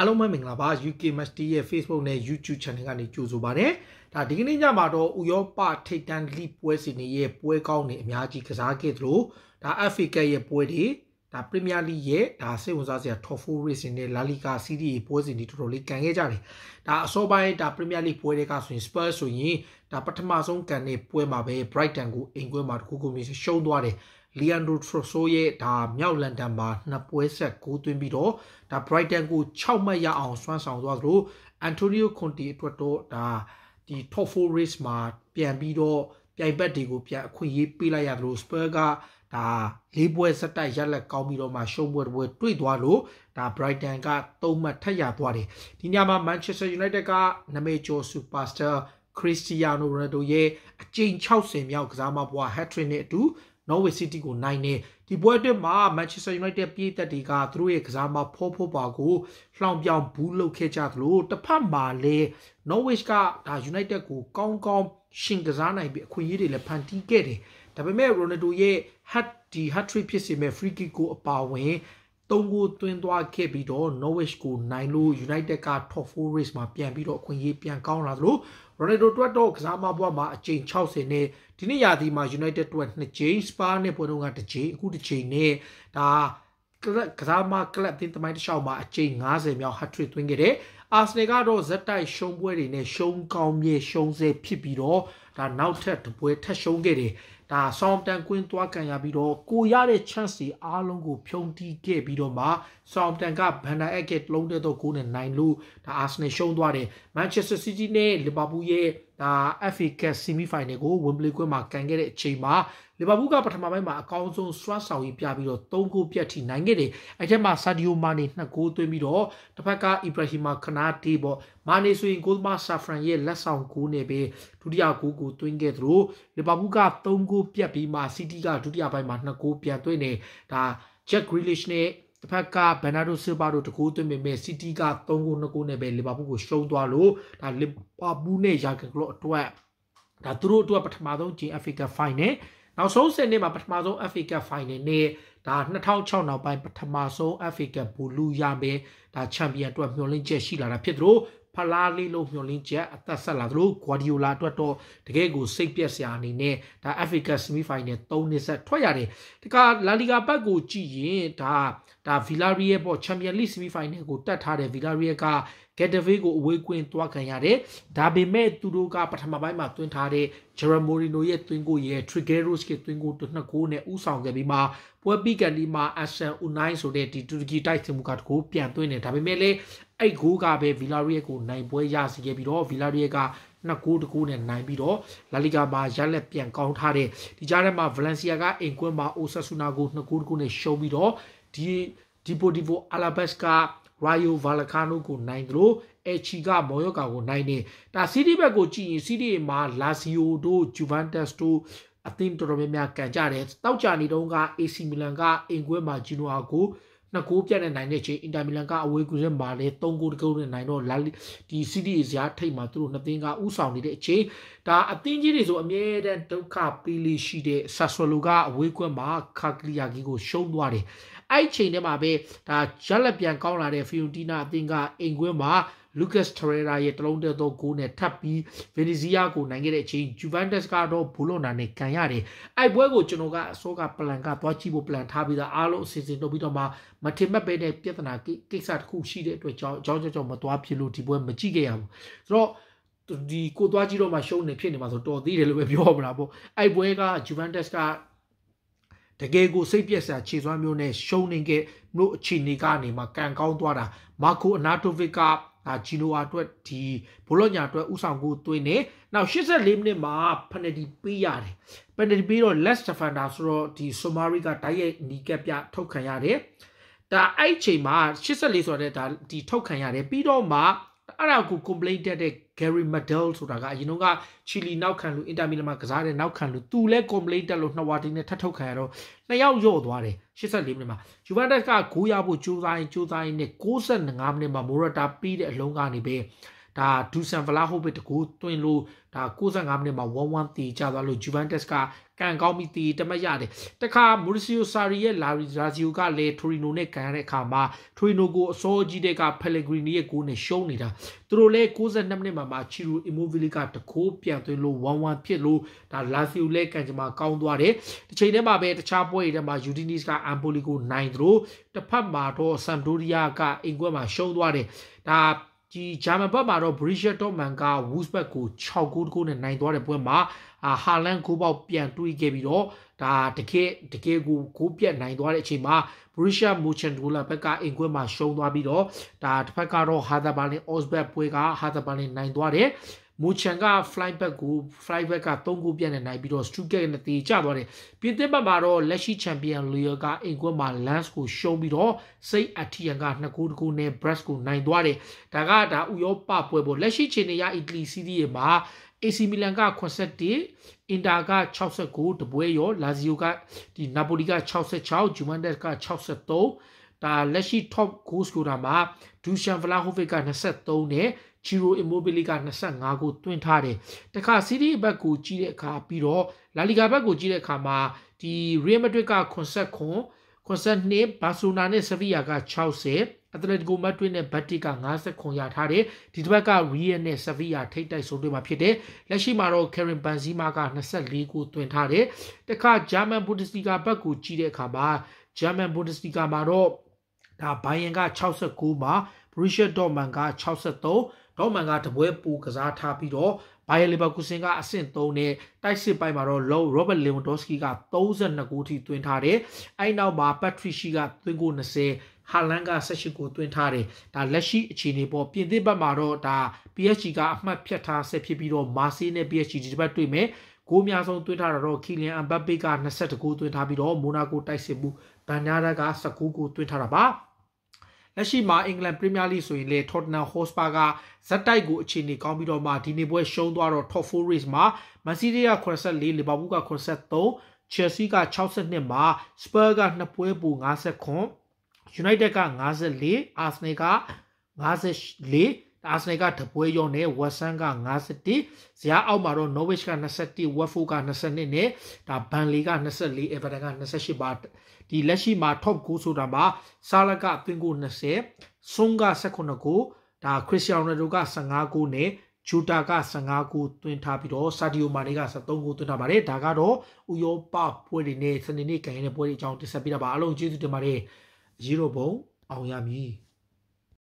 အားလုံးပဲမင်္ဂလာပါ UK Match Day ရဲ့ Facebook နဲ့ YouTube Channel ကနေကြိုဆိုပါရစေ။ဒါဒီကနေ့ညမှာတော့ဥရောပထိပ်တန်း League ပွဲစဉ်တွေရဲ့ပွဲကောင်းတွေအများကြီးကစားခဲ့သလိုဒါ FA Cup ရဲ့ပွဲတွေဒါ Premier League ရဲ့ဒါစိတ်ဝင်စားစရာ Top 4 race နဲ့ La Liga Serie ပွဲစဉ်တွေတော်တော်လေးကန်ခဲ့ကြတယ်။ဒါအစောပိုင်းဒါ Premier League ပွဲတွေကဆိုရင် Spurs ဆိုရင်ဒါပထမဆုံးကန်တဲ့ပွဲမှာပဲ Brighton ကိုအိမ်ကွင်းမှာတခုခုမျိုးရှုံးသွားတယ်။လီယန်ဒိုထရိုဆိုရဲ့ဒါမြောက်လန်ဒန်မှာနှစ်ပွဲဆက်ဂိုးသွင်းပြီးတော့ဒါ Brighton ကို6မှတ်ရအောင်စွမ်းဆောင်သွားသလို Antonio Conte အတွက်တော့ဒါဒီ top 4 race မှာ ပြန်ပြီးတော့ပြိုင်ဘက်တွေကိုပြန်အခွင့်အရေးပေးလိုက်ရသလို Spurs ကဒါ၄ပွဲဆက်တိုက်ရက်လက်ကောင်းပြီးတော့မှရှုံးပွဲတစ်ပွဲတွေ့သွားလို့ဒါ Brighton က၃မှတ်ထပ်ရသွားတယ်ဒီညမှာ Manchester United ကနမေကျော် Superstar Cristiano Ronaldo ရဲ့အကြိမ်60မြောက်ကစားမဘွား hat-trick နဲ့အတူနော်ဝေစီးတီးကိုနိုင်တယ်ဒီပွဲအတွက်မှာမန်ချက်စတာယူနိုက်တက်ပြည်သက်တွေကသူတို့ရဲ့ကစားမဖောဖောပါကိုလှောင်ပြောင်ဘူးလုပ်ခဲ့ကြသလိုတစ်ဖက်မှာလည်းနော်ဝေ့ကဒါယူနိုက်တက်ကိုကောင်းကောင်းရှင်ကစားနိုင်ပြီးအခွင့်အရေးတွေလည်းဖန်တီးခဲ့တယ်ဒါပေမဲ့ရိုနယ်ဒိုရဲ့ hat ဒီ hat trick ဖြစ်စေမဲ့ free kick ကိုအပါဝင်သုံးကိုသွင်းသွားခဲ့ပြီးတော့ Norwich ကိုနိုင်လို့ United က top 4 race မှာပြန်ပြီးတော့အခွင့်အရေးပြန်ကောင်းလာသလိုရိုနယ်ဒိုတွတ်တော့ကစားမဘွားမှာအကြိမ်60နဲ့ဒီနေ့ရာသီမှာ United တွက်2ကြိမ် Spa နဲ့ပွဲတော့က2ကြိမ်အခု2ကြိမ်နဲ့ဒါကစားမကလပ်တင်တမိုင်းတစ်လျှောက်မှာအကြိမ်90မြောက် hat trick သွင်းခဲ့တယ်အာဆနယ်ကတော့ဇက်တိုက်ရှုံးပွဲတွေနဲ့ရှုံးကောင်းမြေရှုံးစေဖြစ်ပြီးတော့ဒါနောက်ထပ်တပွဲထပ်ရှုံးခဲ့တယ်ဒါဆောင်းတန်ကွင်းသွားကန်ရပြီးတော့ကိုရတဲ့ chance တွေအားလုံးကို ဖြုံတီးခဲ့ပြီးတော့မှဆောင်းတန်ကဘန်ဒါအက်ကလုံးတဲ့တော့ကိုနဲ့နိုင်လို့ဒါအာဆနယ်ရှုံးသွားတယ်မန်ချက်စတာစီးတီးနဲ့လီဗာပူးရဲ့ဒါ FA Cup semi final ကို Wembley ကွင်းမှာကန်ခဲ့တဲ့အချိန်မှာလီဗာပူးကပထမပိုင်းမှာအကောင်းဆုံးစွမ်းဆောင်ရည်ပြပြီးတော့၃ဂိုးပြတ်ထိနိုင်ခဲ့တယ်အဲထက်မှာဆာဒီယိုမာနေ၂ဂိုးသွင်းပြီးတော့တစ်ဖက်ကအီဘရာဟီမာခနာတီပေါ့မာနေဆိုရင်ဂိုးသမားဆာဖရန်ရဲ့လက်ဆောင်ဂိုးနဲ့ပဲဒုတိယဂိုးကိုသွင်းခဲ့သလိုလီဗာပူးက၃ဂိုးပြတ်ပြီးမှစီးတီးကဒုတိယပိုင်းမှာ၂ဂိုးပြန်သွင်းတယ်ဒါဂျက်ဂရီလစ်နဲ့တစ်ဖက်ကဘန်နာဒိုဆီဘာတို့တကူးသွင်းပေမဲ့စီတီက3ဂိုး2ဂိုးနဲ့ပဲလီဗာပူးကိုရှုံးသွားလို့ဒါလီဗာပူးနဲ့ယာဂန်ကလော့အတွက်ဒါသူတို့အတွက်ပထမဆုံးဂျင်အဖရိကဖိုင်နယ်နောက်ဆုံးစနစ်မှာပထမဆုံး FA Cup Final နဲ့ဒါ2006နောက်ပိုင်းပထမဆုံး FA Cup ဘူလူရမယ်ဒါချန်ပီယံအတွက်မျှော်လင့်ချက်ရှိလာတာဖြစ်သလိုဖလားလေးလို့မျှော်လင့်ချက်အသက်ဆက်လာသလိုဂွာဒီယိုလာအတွက်တော့တကယ်ကိုစိတ်ပြက်စရာအနေနဲ့ဒါ FA Cup Semi Final 3နှစ်ဆက်ထွက်ရတယ်ဒီကလာလီဂါဘက်ကိုကြည့်ရင်ဒါဒါ Villarreal ပေါ့ Champions League semi-final ကိုတက်ထားတဲ့ Villarreal က Getafe ကိုအဝေးကွင်းသွားခံရတယ်ဒါပေမဲ့သူတို့ကပထမပိုင်းမှာတွင်ထားတဲ့ Gerard Moreno ရဲ့တွင်ကိုရဲ့ Trigueros ရဲ့တွင်ကိုတို့နှစ်ကိုနဲ့ဥဆောင်ခဲ့ပြီးမှပွဲပြီးကန်ဒီမှာ Aston Unai ဆိုတဲ့ဒီတူရကီတိုက်စစ်မှုကတကိုပြန်သွင်းတယ်ဒါပေမဲ့လည်းအဲ့ဂိုးကပဲ Villarreal ကိုနိုင်ပွဲရစေခဲ့ပြီးတော့ Villarreal ကနှစ်ကိုးတကိုးနဲ့နိုင်ပြီးတော့လာလီဂါမှာရလက်ပြန်ကောင်းထားတဲ့ဒီကြားထဲမှာဗလန်စီယာကအင်ကွင်းမှာအိုဆက်ဆူနာကိုနှစ်ကိုးတကိုးနဲ့ရှုံးပြီးတော့ဒီဒီပိုတီဗိုအာလာဘတ်ကရာယိုဗာလကာနိုကိုနိုင်တယ်လို့အချီကမော်ယောကာကိုနိုင်တယ်ဒါစီးတီးဘက်ကိုကြည့်ရင်စီးတီးမှာလာစီယိုတို့ဂျူဗန်တက်စ်တို့အသင်းတော်တော်များများကန်ကြတယ်တောက်ကြနေတုန်းက AC မီလန်ကအင်ကွဲမှာဂျီနိုအာကိုနှစ်ဂိုးပြတ်နဲ့နိုင်တဲ့ချိန်အင်တာမီလန်ကအဝေးကူးစက်မှာလဲ3ဂိုးတကုံးနဲ့နိုင်တော့လာဒီ City ဇာထိတ်မှာသူတို့နှစ်သင်းကဥဆောင်နေတဲ့အချိန်ဒါအသင်းကြီးတွေဆိုအမြဲတမ်းဒုက္ခပေးလေးရှိတဲ့ Sassuolo ကအဝေးကွက်မှာ Cagliari ကိုရှုံးသွားတယ်အဲ့ချိန်ထဲမှာပဲဒါဂျက်လက်ပြန်ကောင်းလာတဲ့ Fiorentina အသင်းကအင်ကွင်းမှာ Lucas Torreira ရဲ့တလုံးတသောဂိုးနဲ့ထပ်ပြီး Venezia ကိုနိုင်ခဲ့တဲ့အချိန် Juventus ကတော့ဘူလွန်နာနဲ့ကန်ရတယ်။အဲ့ပွဲကိုကျွန်တော်ကအစောက plan ကသွားကြည့်ဖို့ plan ထားပြီးသားအားလုံးအစီအစဉ်လုပ်ပြီးတော့မှမထင်မှတ်ပဲတဲ့ပြဿနာကိစ္စတစ်ခုရှိတဲ့အတွက်ကြောင့်အကြောင်းကြောင့်မသွားဖြစ်လို့ဒီပွဲမကြည့်ခဲ့ရဘူး။ဆိုတော့ဒီကိုသွားကြည့်တော့မှရှုံးနေဖြစ်နေမှာဆိုတော်သေးတယ်လို့ပဲပြောမှာပေါ့အဲ့ပွဲက Juventus ကတကယ်ကိုစိတ်ပြက်စရာခြေစွမ်းမျိုးနဲ့ရှုံးနေခဲ့မြို့အခြေအနေကနေမှကန်ကောင်းသွားတာမာကိုအနာတိုဗစ်ကဒါဂျီနိုအာအတွက်ဒီဘိုလော့ညာအတွက်ဥဆောင်ကိုသွင်းနေနောက်84မိနစ်မှာပယ်နတီပေးရတယ်ပယ်နတီပေးတော့ less defender ဆိုတော့ဒီ Somari ကတိုက်ရိုက်နီးကပ်ပြထုတ်ခံရတယ်ဒါအဲ့ချိန်မှာ84ဆိုတဲ့ဒါဒီထုတ်ခံရတယ်ပြီးတော့မှအဲ့ဒါကို complaint တက်တဲ့ Gary Medel ဆိုတာကအရင်ကချီလီနောက်ခံလူအင်တာမီလန်မှာကစားတဲ့နောက်ခံလူသူလဲ complaint တက်လို့နှစ်ဝါတင်းနဲ့ထပ်ထုတ်ခံရတော့နှစ်ယောက်ယော့သွားတယ်84မိနစ်မှာ Juventus ကဂိုးရဖို့ကြိုးစားရင်ကြိုးစားရင်နဲ့65မိနစ်မှာ Morata ပြီးတဲ့အလုံးကနေပဲဒါဒူဆန်ဗလာဟိုဗစ်တကူတွင်လို့ဒါ65မိနစ်မှာ1-1တီကျသွားလို့ဂျူဗန်တက်စ်ကကန်ကောင်းပြီးတီတမတ်ရတယ်တခါမူရီစီယိုဆာရီရဲ့လာရီရာဇီယိုကလည်းထိုရီနိုနဲ့ကန်ရတဲ့အခါမှာထိုရီနိုကိုအစောကြီးတဲ့ကဖယ်လဂရီနီရဲ့ကိုနဲ့ရှုံးနေတာသူတို့လည်း62မိနစ်မှာမှာချီရူအီမိုဗီလီကတကိုးပြန်သွင်းလို့1-1ဖြစ်လို့ဒါလာဇီယိုလည်းကန်ကြမှာကောင်းသွားတယ်ဒီချိန်ထဲမှာပဲတခြားပွဲတွေထဲမှာယူဒီနီစ်ကအမ်ပိုလီကိုနိုင်သလိုတစ်ဖက်မှာတော့ဆမ်ဒိုရီယာကအင်ကွဲမှာရှုံးသွားတယ်ဒါဒီဂျာမန်ဘက်မှာတော့ Borussia Dortmund က Wolfsburg ကို6ဂိုးတကိုးနဲ့နိုင်သွားတဲ့ပွဲမှာအာဟာလန်ဂိုးပေါက်ပြန်တွေးခဲ့ပြီးတော့ဒါတကယ်တကယ်ကိုဂိုးပြတ်နိုင်သွားတဲ့အချိန်မှာ Borussia Mönchengladbach ဘက်ကအင်ကွဲမှာရှုံးသွားပြီးတော့ဒါတစ်ဖက်ကတော့ Hertha Berlin Augsburg ပွဲက Hertha Berlin နိုင်သွားတယ်မိုချန်က fly back ကို fly back က3ကိုပြန်နေနိုင်ပြီးတော့ Stuka နဲ့တေချသွားတယ်ပြင်သစ်ဘက်မှာတော့လက်ရှိ champion Leo ကအိမ်ကွက်မှာ Lance ကိုရှုံးပြီးတော့စိတ်အထီရန်က2ကိုတကိုနဲ့ Brest ကိုနိုင်သွားတယ်ဒါကဒါဥရောပပွဲပေါ်လက်ရှိချိန်နေရ Italy Serie မှာ AC Milan က81 Inter က69တပွဲရော Lazio ကဒီ Napoli က66 Juventus က63ဒါလက်ရှိ top goal scorer မှာ Dusan Vlahovic က23နဲ့ချီရိုအမိုဘီလီက25ကိုတွင်ထားတယ်တခါစီးတီးဘက်ကိုကြည့်တဲ့အခါပြီးတော့လာလီဂါဘက်ကိုကြည့်တဲ့အခါမှာဒီရီယယ်မက်ဒရစ်က89 82ဘာဆိုနာနဲ့ဆဗီယာက60အက်တလက်တီကိုမက်ဒရစ်နဲ့ဘတ်တီက59ရထားတယ်ဒီတစ်ပတ်ကရီယယ်နဲ့ဆဗီယာထိပ်တိုက်ဆုံးတွေ့မှာဖြစ်တယ်လက်ရှိမှာတော့ကရင်ဘန်ဇီမာက24ကိုတွင်ထားတယ်တခါဂျာမန်ဘူဒစ်လီဂါဘက်ကိုကြည့်တဲ့အခါမှာဂျာမန်ဘူဒစ်လီဂါမှာတော့ဒါဘိုင်ယန်က69မှာဘရူရှက်ဒေါ်မန်က63ဒေါမန်ကတပွဲပူကစားထားပြီးတော့ဘိုင်ယာလီဗာကူဆင်ကအဆင့်3နဲ့တိုက်စစ်ပိုင်းမှာတော့လောရောဘတ်လေဝန်ဒေါစကီက32ဂိုးထိသွင်းထားတယ်။အဲ့နောက်မှာပက်ထရီရှိကသွင်းဂိုး20ဟာလန်က18ဂိုးသွင်းထားတယ်။ဒါလက်ရှိအခြေအနေပေါ်ပြင်သစ်ဘက်မှာတော့ဒါ PSG ကအမှတ်ဖြတ်ထားဆက်ဖြစ်ပြီးတော့မာဆေးနဲ့ PSG ဒီဘက် တွေ့မယ်။ဂိုးများဆုံးသွင်းထားတာတော့ခီလီယန်အမ်ဘပ်ပေက22ဂိုးသွင်းထားပြီးတော့မိုနာကိုတိုက်စစ်မှုဗန်နာရာက19ဂိုးသွင်းထားတာပါ။လက်ရှိမှာအင်္ဂလန်ပရီးမီးယားလိဆိုရင်လေ Tottenham Hotspur ကဇက်တိုက်ကိုအခြေအနေကောင်းပြီးတော့မှဒီနေ့ပွဲရှုံးသွားတော့ Top 4 race မှာ Man City က84 Liverpool က83 Chelsea က62မှာ Spurs က2ပွဲပို59 United က54 Arsenal က54အာဆနယ်ကတပွဲရောနဲ့ဝက်ဆန်က51ဇယားအောက်မှာတော့ Norwich က21 Watford က22နဲ့ဒါ Burnley က24 Everton က28ပါဒီလက်ရှိမှာ top 9ဆိုတာမှာ Salah ကအသင်းကို20 Son က19ကိုဒါ Cristiano Ronaldo က15ကိုနဲ့ဂျူတာက15ကိုတွင်ထားပြီးတော့ဆာဒီယိုမာနေက73ကိုတွင်ထားပါတယ်ဒါကတော့ဥရောပပွဲတွေနဲ့စနေနေ့ကန်ရတဲ့ပွဲတွေအကြောင်းတင်ဆက်ပေးတာပါအလုံးကျေးဇူးတင်ပါတယ်အရေးတော်ပုံအောင်ရမည်